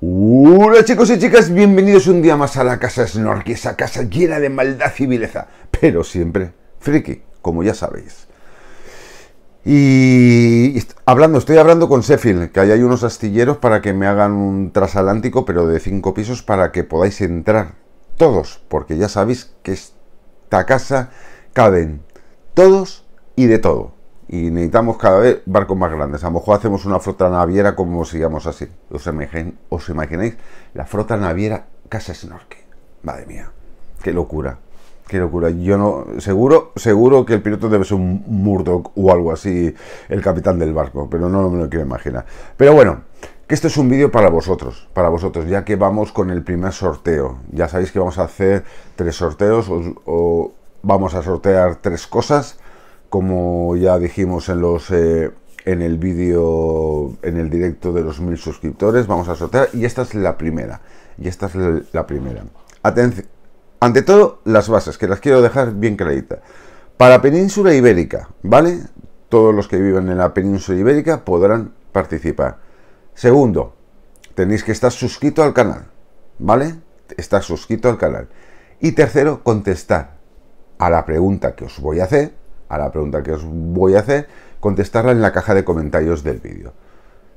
Hola chicos y chicas, bienvenidos un día más a la casa Snorky, esa casa llena de maldad y vileza, pero siempre friki, como ya sabéis. Y hablando, estoy hablando con Sheffield, que ahí hay unos astilleros para que me hagan un trasatlántico, pero de cinco pisos, para que podáis entrar todos, porque ya sabéis que esta casa caben todos y de todo. Y necesitamos cada vez barcos más grandes. A lo mejor hacemos una flota naviera como sigamos así. ¿Os, os imagináis? La flota naviera Casa Snorkel. Madre mía. Qué locura. Qué locura. Yo no. Seguro, seguro que el piloto debe ser un Murdoch o algo así, el capitán del barco, pero no me lo quiero imaginar. Pero bueno, que este es un vídeo para vosotros, para vosotros, ya que vamos con el primer sorteo. Ya sabéis que vamos a hacer tres sorteos, o vamos a sortear tres cosas, como ya dijimos en los... Eh, en el vídeo, en el directo de los mil suscriptores, vamos a sortear. Y esta es la primera. Y esta es la primera. Ante todo, las bases, que las quiero dejar bien claritas. Para Península Ibérica, ¿vale? Todos los que viven en la Península Ibérica podrán participar. Segundo, tenéis que estar suscrito al canal, ¿vale? Estar suscrito al canal. Y tercero, contestar a la pregunta que os voy a hacer, a la pregunta que os voy a hacer, contestarla en la caja de comentarios del vídeo.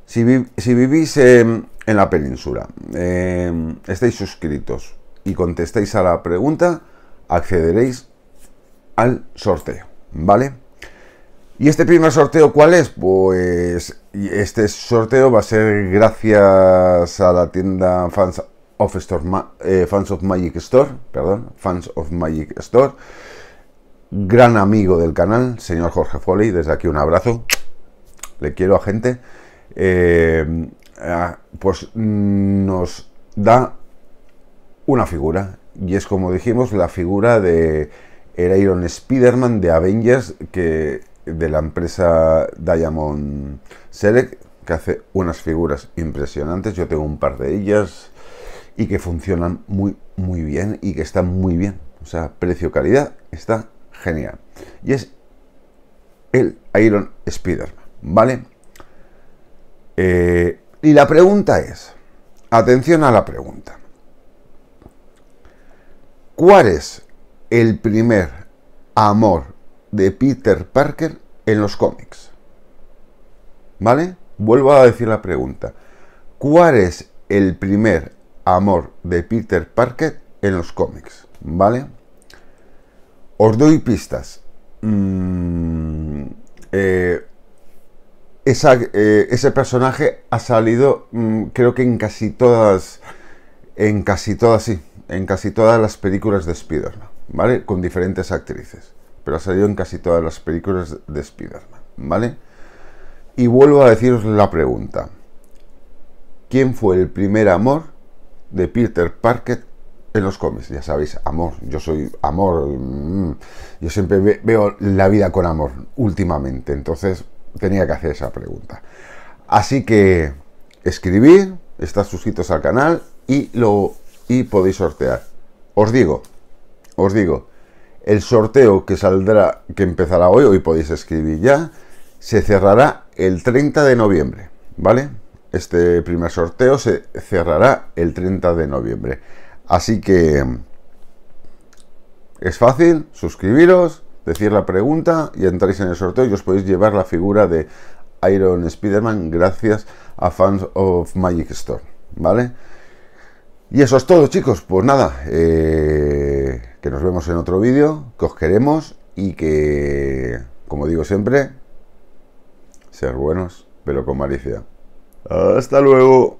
Si, vivís en la península, estéis em, estáis suscritos y contestáis a la pregunta, accederéis al sorteo, ¿vale? ¿Y este primer sorteo cuál es? Pues este sorteo va a ser gracias a la tienda Fans of Store, eh, Fans of Magic Store, perdón, Fans of Magic Store, gran amigo del canal, señor Jorge Foley, desde aquí un abrazo, le quiero a gente, eh, ah, pues mm, nos da una figura, y es como dijimos, la figura de el Iron spider de Avengers, que de la empresa Diamond Select, que hace unas figuras impresionantes. Yo tengo un par de ellas y que funcionan muy, muy bien y que están muy bien. O sea, precio-calidad está genial. Y es el Iron spiderman ¿vale? Eh, y la pregunta es, atención a la pregunta. ¿Cuál es el primer amor de Peter Parker en los cómics? ¿Vale? Vuelvo a decir la pregunta. ¿Cuál es el primer amor de Peter Parker en los cómics, ¿vale? Os doy pistas. Mm, eh, eh, ese personaje ha salido, mm, creo que en casi todas, en casi todas, sí, en casi todas las películas de Spider-Man, ¿vale? Con diferentes actrices, pero ha salido en casi todas las películas de Spider-Man, ¿vale? Y vuelvo a deciros la pregunta. ¿Quién fue el primer amor de Peter Parker en los cómics. Ya sabéis, amor. Yo soy amor. Mm. Yo siempre veo la vida con amor últimamente. Entonces tenía que hacer esa pregunta. Así que escribir, estar suscritos al canal y, lo, y podéis sortear. Os digo, os digo, el sorteo que saldrá, que empezará hoy, hoy podéis escribir ya, se cerrará el 30 de noviembre, ¿vale? Este primer sorteo se cerrará el 30 de noviembre. Así que es fácil, suscribiros, decir la pregunta y entráis en el sorteo y os podéis llevar la figura de Iron Spider-Man gracias a Fans of Magic Store, ¿vale? Y eso es todo chicos, pues nada, eh, que nos vemos en otro vídeo, que os queremos y que, como digo siempre, ser buenos, pero con malicia. Hasta luego.